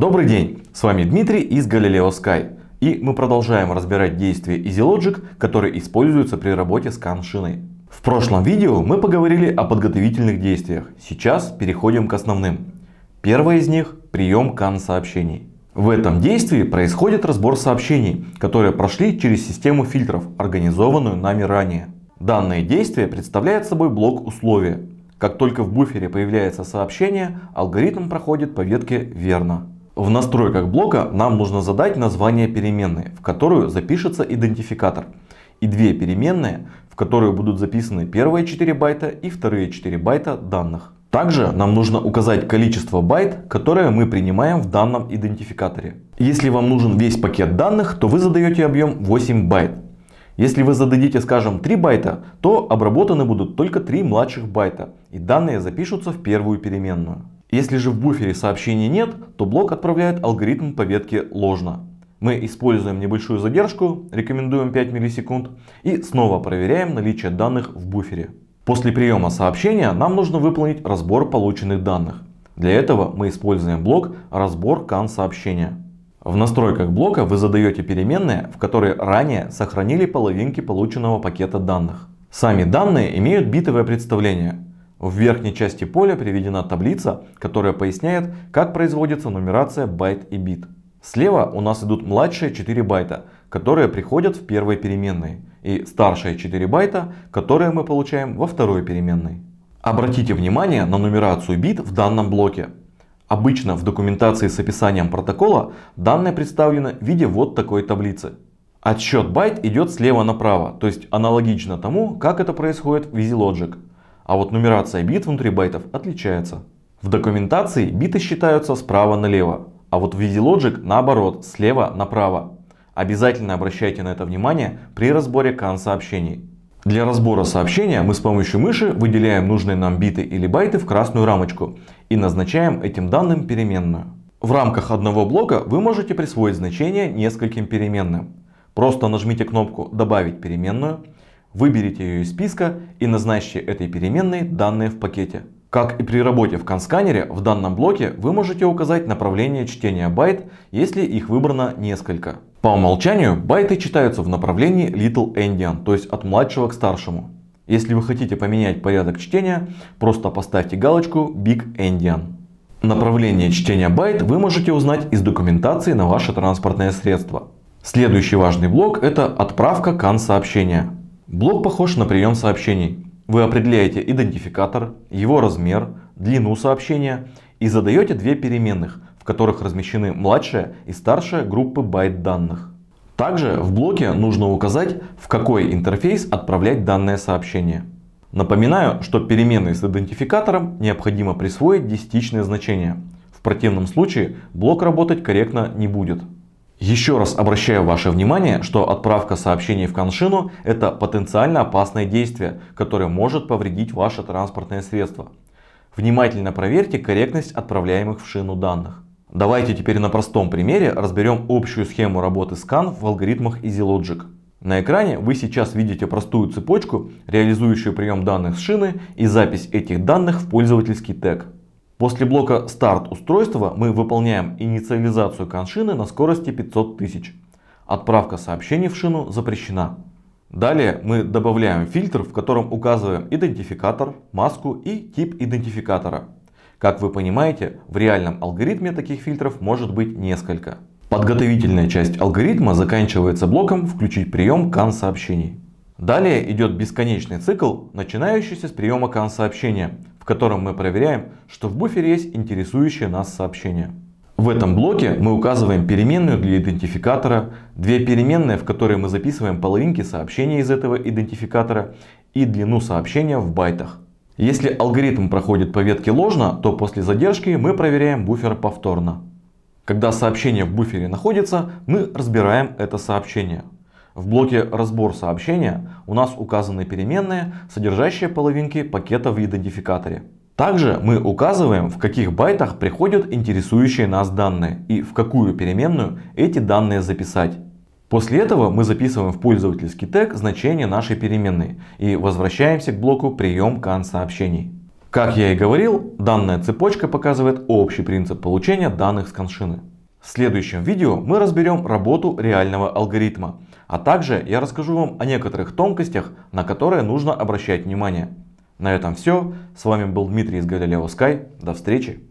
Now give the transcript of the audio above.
Добрый день, с вами Дмитрий из Galileo Sky. И мы продолжаем разбирать действия EasyLogic, которые используются при работе с CAN-шиной. В прошлом видео мы поговорили о подготовительных действиях. Сейчас переходим к основным. Первое из них – прием CAN-сообщений. В этом действии происходит разбор сообщений, которые прошли через систему фильтров, организованную нами ранее. Данное действие представляет собой блок условия. Как только в буфере появляется сообщение, алгоритм проходит по ветке «Верно». В настройках блока нам нужно задать название переменной, в которую запишется идентификатор, и две переменные, в которые будут записаны первые 4 байта и вторые 4 байта данных. Также нам нужно указать количество байт, которое мы принимаем в данном идентификаторе. Если вам нужен весь пакет данных, то вы задаете объем 8 байт. Если вы зададите, скажем, 3 байта, то обработаны будут только 3 младших байта, и данные запишутся в первую переменную. Если же в буфере сообщений нет, то блок отправляет алгоритм по ветке ложно. Мы используем небольшую задержку, рекомендуем 5 миллисекунд, и снова проверяем наличие данных в буфере. После приема сообщения нам нужно выполнить разбор полученных данных. Для этого мы используем блок «Разбор кан сообщения». В настройках блока вы задаете переменные, в которые ранее сохранили половинки полученного пакета данных. Сами данные имеют битовое представление, в верхней части поля приведена таблица, которая поясняет, как производится нумерация байт и бит. Слева у нас идут младшие 4 байта, которые приходят в первой переменной, и старшие 4 байта, которые мы получаем во второй переменной. Обратите внимание на нумерацию бит в данном блоке. Обычно в документации с описанием протокола данные представлены в виде вот такой таблицы. Отсчет байт идет слева направо, то есть аналогично тому, как это происходит в EasyLogic а вот нумерация бит внутри байтов отличается. В документации биты считаются справа налево, а вот в виде лоджик наоборот, слева направо. Обязательно обращайте на это внимание при разборе CAN сообщений. Для разбора сообщения мы с помощью мыши выделяем нужные нам биты или байты в красную рамочку и назначаем этим данным переменную. В рамках одного блока вы можете присвоить значение нескольким переменным. Просто нажмите кнопку «Добавить переменную» Выберите ее из списка и назначьте этой переменной данные в пакете. Как и при работе в консканере, в данном блоке вы можете указать направление чтения байт, если их выбрано несколько. По умолчанию байты читаются в направлении Little Endian, то есть от младшего к старшему. Если вы хотите поменять порядок чтения, просто поставьте галочку Big Endian. Направление чтения байт вы можете узнать из документации на ваше транспортное средство. Следующий важный блок это отправка CAN сообщения. Блок похож на прием сообщений. Вы определяете идентификатор, его размер, длину сообщения и задаете две переменных, в которых размещены младшая и старшая группы байт данных. Также в блоке нужно указать, в какой интерфейс отправлять данное сообщение. Напоминаю, что переменной с идентификатором необходимо присвоить десятичное значение. В противном случае блок работать корректно не будет. Еще раз обращаю ваше внимание, что отправка сообщений в коншину – это потенциально опасное действие, которое может повредить ваше транспортное средство. Внимательно проверьте корректность отправляемых в шину данных. Давайте теперь на простом примере разберем общую схему работы скан в алгоритмах EasyLogic. На экране вы сейчас видите простую цепочку, реализующую прием данных с шины и запись этих данных в пользовательский тег. После блока старт устройства мы выполняем инициализацию коншины на скорости 500 тысяч. Отправка сообщений в шину запрещена. Далее мы добавляем фильтр, в котором указываем идентификатор, маску и тип идентификатора. Как вы понимаете, в реальном алгоритме таких фильтров может быть несколько. Подготовительная часть алгоритма заканчивается блоком «Включить прием кан сообщений». Далее идет бесконечный цикл, начинающийся с приема кан сообщения – котором мы проверяем, что в буфере есть интересующее нас сообщение. В этом блоке мы указываем переменную для идентификатора, две переменные, в которые мы записываем половинки сообщения из этого идентификатора и длину сообщения в байтах. Если алгоритм проходит по ветке ложно, то после задержки мы проверяем буфер повторно. Когда сообщение в буфере находится, мы разбираем это сообщение. В блоке «Разбор сообщения» у нас указаны переменные, содержащие половинки пакета в идентификаторе. Также мы указываем, в каких байтах приходят интересующие нас данные и в какую переменную эти данные записать. После этого мы записываем в пользовательский тег значение нашей переменной и возвращаемся к блоку «Прием CAN сообщений». Как я и говорил, данная цепочка показывает общий принцип получения данных с коншины. В следующем видео мы разберем работу реального алгоритма – а также я расскажу вам о некоторых тонкостях, на которые нужно обращать внимание. На этом все. С вами был Дмитрий из Galileo Sky. До встречи!